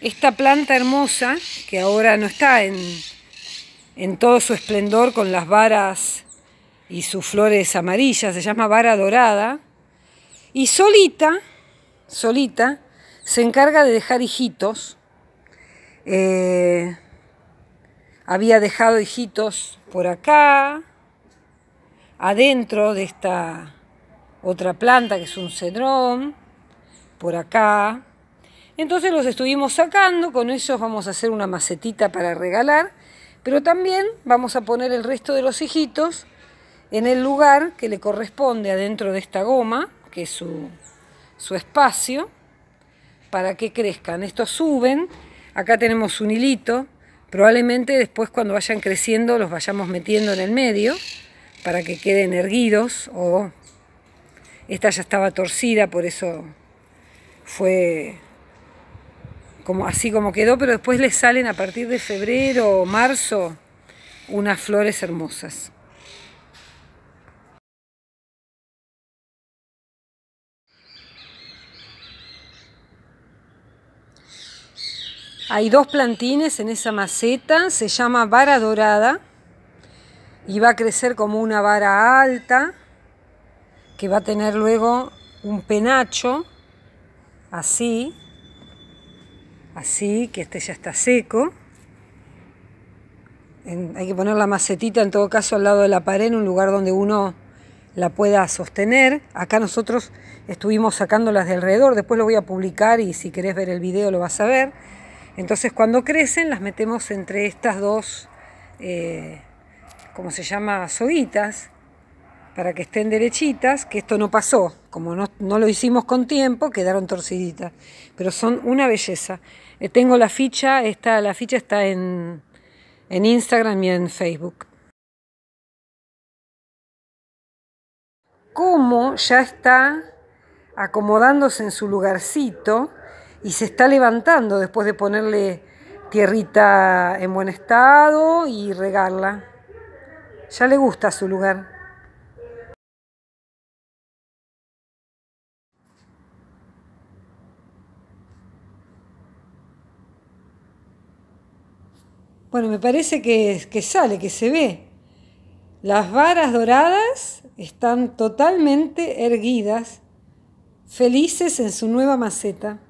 Esta planta hermosa, que ahora no está en, todo su esplendor con las varas y sus flores amarillas, se llama vara dorada, y solita, solita, se encarga de dejar hijitos. Eh, había dejado hijitos por acá, adentro de esta otra planta que es un cedrón, por acá, entonces los estuvimos sacando, con ellos vamos a hacer una macetita para regalar, pero también vamos a poner el resto de los hijitos en el lugar que le corresponde adentro de esta goma, que es su, su espacio, para que crezcan. Estos suben, acá tenemos un hilito, probablemente después cuando vayan creciendo los vayamos metiendo en el medio para que queden erguidos o esta ya estaba torcida, por eso fue como, así como quedó, pero después le salen a partir de febrero o marzo unas flores hermosas. Hay dos plantines en esa maceta, se llama vara dorada y va a crecer como una vara alta que va a tener luego un penacho así así, que este ya está seco. hay que poner la macetita en todo caso al lado de la pared, en un lugar donde uno la pueda sostener. Acá nosotros estuvimos sacándolas de alrededor, después lo voy a publicar y si querés ver el video lo vas a ver. Entonces cuando crecen las metemos entre estas dos, eh, como se llama, soguitas, para que estén derechitas, que esto no pasó, como no, lo hicimos con tiempo, quedaron torciditas, pero son una belleza. Eh, tengo la ficha, la ficha está en, en Instagram y en Facebook. Como ya está acomodándose en su lugarcito y se está levantando después de ponerle tierrita en buen estado y regarla. Ya le gusta su lugar. Bueno, me parece que, que sale, que se ve. Las varas doradas están totalmente erguidas, felices en su nueva maceta.